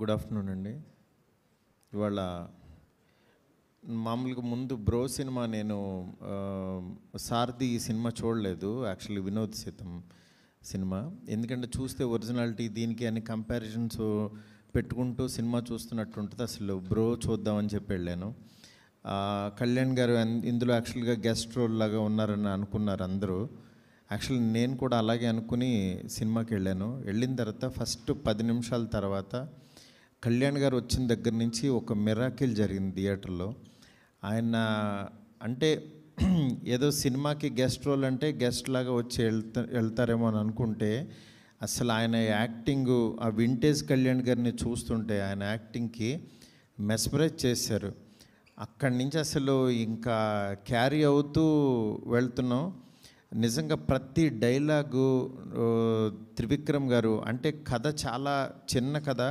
good afternoon అండి ఇవాళ మామూలుగా ముందు బ్రో సినిమా నేను సారథి ఈ సినిమా చూడలేదు యాక్చువల్లీ వినోద్ సితం సినిమా ఎందుకంటే చూస్తే ఒరిజినాలిటీ దీనికి అన్ని కంపారిజన్స్ పెట్టుకుంటూ సినిమా చూస్తున్నట్టు ఉంటుంది అసలు బ్రో చూద్దామని చెప్పి వెళ్ళాను కళ్యాణ్ గారు ఇందులో యాక్చువల్గా గెస్ట్ రోల్ లాగా ఉన్నారని అనుకున్నారు అందరూ యాక్చువల్లీ నేను కూడా అలాగే అనుకుని సినిమాకి వెళ్ళాను వెళ్ళిన తర్వాత ఫస్ట్ పది నిమిషాల తర్వాత కళ్యాణ్ గారు వచ్చిన దగ్గర నుంచి ఒక మిరాకిల్ జరిగింది థియేటర్లో ఆయన అంటే ఏదో సినిమాకి గెస్ట్ రోల్ అంటే గెస్ట్ లాగా వచ్చి వెళ్తా వెళ్తారేమో అని అనుకుంటే అసలు ఆయన యాక్టింగ్ ఆ వింటేజ్ కళ్యాణ్ గారిని చూస్తుంటే ఆయన యాక్టింగ్కి మెస్పరైజ్ చేశారు అక్కడి నుంచి అసలు ఇంకా క్యారీ అవుతూ వెళ్తున్నాం నిజంగా ప్రతి డైలాగు త్రివిక్రమ్ గారు అంటే కథ చాలా చిన్న కథ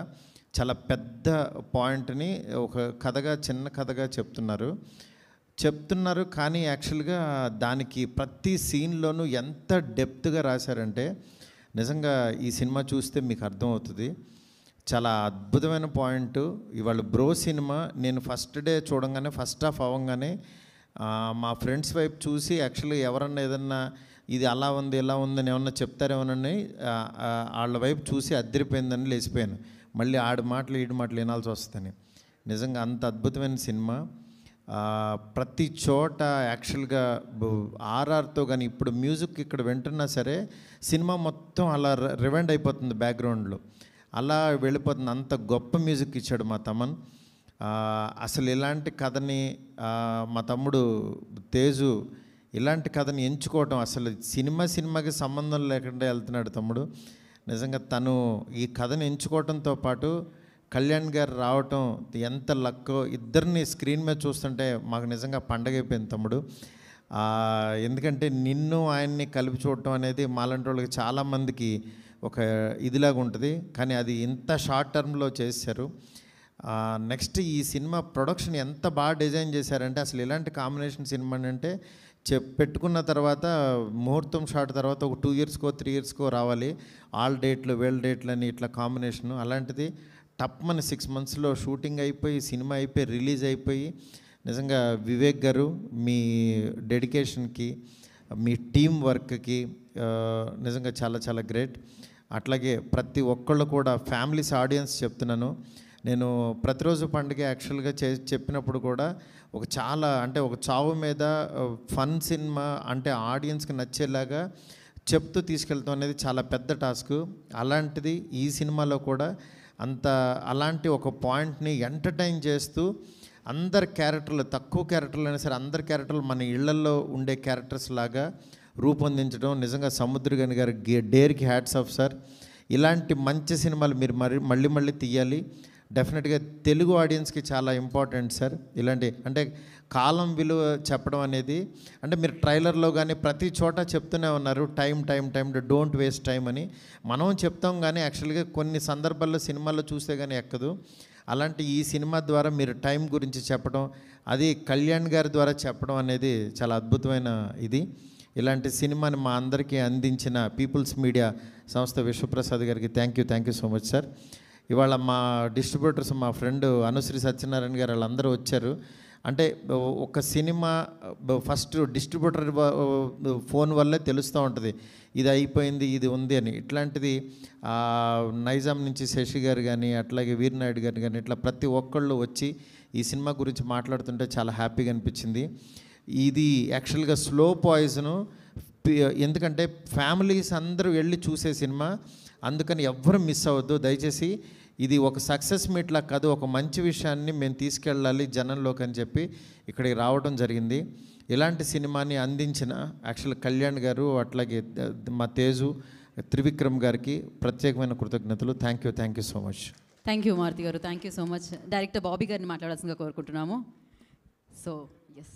చాలా పెద్ద పాయింట్ని ఒక కథగా చిన్న కథగా చెప్తున్నారు చెప్తున్నారు కానీ యాక్చువల్గా దానికి ప్రతి సీన్లోనూ ఎంత డెప్త్గా రాశారంటే నిజంగా ఈ సినిమా చూస్తే మీకు అర్థమవుతుంది చాలా అద్భుతమైన పాయింట్ ఇవాళ బ్రో సినిమా నేను ఫస్ట్ డే చూడంగానే ఫస్ట్ హాఫ్ అవ్వంగానే మా ఫ్రెండ్స్ వైపు చూసి యాక్చువల్గా ఎవరన్నా ఏదన్నా ఇది అలా ఉంది ఇలా ఉందని ఏమన్నా చెప్తారేమోనని వాళ్ళ వైపు చూసి అద్దరిపోయిందని లేచిపోయాను మళ్ళీ ఆడు మాటలు ఈడి మాటలు వినాల్సి వస్తుంది నిజంగా అంత అద్భుతమైన సినిమా ప్రతి చోట యాక్చువల్గా ఆర్ఆర్తో కానీ ఇప్పుడు మ్యూజిక్ ఇక్కడ వింటున్నా సరే సినిమా మొత్తం అలా రివెండ్ అయిపోతుంది బ్యాక్గ్రౌండ్లో అలా వెళ్ళిపోతుంది అంత గొప్ప మ్యూజిక్ ఇచ్చాడు మా తమన్ అసలు ఇలాంటి కథని మా తమ్ముడు తేజు ఇలాంటి కథని ఎంచుకోవటం అసలు సినిమా సినిమాకి సంబంధం లేకుండా వెళ్తున్నాడు తమ్ముడు నిజంగా తను ఈ కథను ఎంచుకోవడంతో పాటు కళ్యాణ్ గారు రావటం ఎంత లక్కో ఇద్దరిని స్క్రీన్ మీద చూస్తుంటే మాకు నిజంగా పండగ అయిపోయింది తమ్ముడు ఎందుకంటే నిన్ను ఆయన్ని కలిపి చూడటం అనేది మాలాంటి వాళ్ళకి చాలామందికి ఒక ఇదిలాగా ఉంటుంది కానీ అది ఇంత షార్ట్ టర్మ్లో చేశారు నెక్స్ట్ ఈ సినిమా ప్రొడక్షన్ ఎంత బాగా డిజైన్ చేశారంటే అసలు ఇలాంటి కాంబినేషన్ సినిమా అంటే చెప్ పెట్టుకున్న తర్వాత ముహూర్తం షాట్ తర్వాత ఒక టూ ఇయర్స్కో త్రీ ఇయర్స్కో రావాలి ఆల్ డేట్లు వెల్ డేట్లు అని ఇట్లా కాంబినేషన్ అలాంటిది టప్ మన సిక్స్ మంత్స్లో షూటింగ్ అయిపోయి సినిమా అయిపోయి రిలీజ్ అయిపోయి నిజంగా వివేక్ గారు మీ డెడికేషన్కి మీ టీం వర్క్కి నిజంగా చాలా చాలా గ్రేట్ అట్లాగే ప్రతి ఒక్కళ్ళు కూడా ఫ్యామిలీస్ ఆడియన్స్ చెప్తున్నాను నేను ప్రతిరోజు పండుగ యాక్చువల్గా చే చెప్పినప్పుడు కూడా ఒక చాలా అంటే ఒక చావు మీద ఫన్ సినిమా అంటే ఆడియన్స్కి నచ్చేలాగా చెప్తూ తీసుకెళ్తాం అనేది చాలా పెద్ద టాస్క్ అలాంటిది ఈ సినిమాలో కూడా అంత అలాంటి ఒక పాయింట్ని ఎంటర్టైన్ చేస్తూ అందరి క్యారెక్టర్లు తక్కువ క్యారెక్టర్లు అయినా సరే అందరి క్యారెక్టర్లు మన ఇళ్లలో ఉండే క్యారెక్టర్స్ లాగా రూపొందించడం నిజంగా సముద్రగని గారి డేర్కి హ్యాట్స్ ఆఫ్ సార్ ఇలాంటి మంచి సినిమాలు మీరు మరి మళ్ళీ మళ్ళీ తీయాలి డెఫినెట్గా తెలుగు ఆడియన్స్కి చాలా ఇంపార్టెంట్ సార్ ఇలాంటి అంటే కాలం విలువ చెప్పడం అనేది అంటే మీరు ట్రైలర్లో కానీ ప్రతి చోట చెప్తూనే ఉన్నారు time time time don't waste time అని మనం చెప్తాం కానీ యాక్చువల్గా కొన్ని సందర్భాల్లో సినిమాల్లో చూస్తే కానీ ఎక్కదు అలాంటి ఈ సినిమా ద్వారా మీరు టైం గురించి చెప్పడం అది కళ్యాణ్ గారి ద్వారా చెప్పడం అనేది చాలా అద్భుతమైన ఇది ఇలాంటి సినిమాని మా అందరికీ అందించిన పీపుల్స్ మీడియా సంస్థ విశ్వప్రసాద్ గారికి thank you thank you so much sir ఇవాళ మా డిస్ట్రిబ్యూటర్స్ మా ఫ్రెండ్ అనుశ్రీ సత్యనారాయణ గారు వాళ్ళందరూ వచ్చారు అంటే ఒక సినిమా ఫస్ట్ డిస్ట్రిబ్యూటర్ ఫోన్ వల్లే తెలుస్తూ ఉంటుంది ఇది అయిపోయింది ఇది ఉంది అని ఇట్లాంటిది నైజాం నుంచి శశి గారు కానీ అట్లాగే వీరనాయుడు గారు కానీ ఇట్లా ప్రతి ఒక్కళ్ళు వచ్చి ఈ సినిమా గురించి మాట్లాడుతుంటే చాలా హ్యాపీగా అనిపించింది ఇది యాక్చువల్గా స్లో పాయిజను ఎందుకంటే ఫ్యామిలీస్ అందరూ వెళ్ళి చూసే సినిమా అందుకని ఎవ్వరు మిస్ అవ్వద్దు దయచేసి ఇది ఒక సక్సెస్ మీట్లా కాదు ఒక మంచి విషయాన్ని మేము తీసుకెళ్ళాలి జనంలోకి అని చెప్పి ఇక్కడికి రావడం జరిగింది ఇలాంటి సినిమాని అందించిన యాక్చువల్ కళ్యాణ్ గారు అట్లాగే మా తేజు త్రివిక్రమ్ గారికి ప్రత్యేకమైన కృతజ్ఞతలు thank you thank you so much thank you Maruthi గారు thank you so much director Bobby గారిని మాట్లాడాల్సిందిగా కోరుకుంటున్నాము సో ఎస్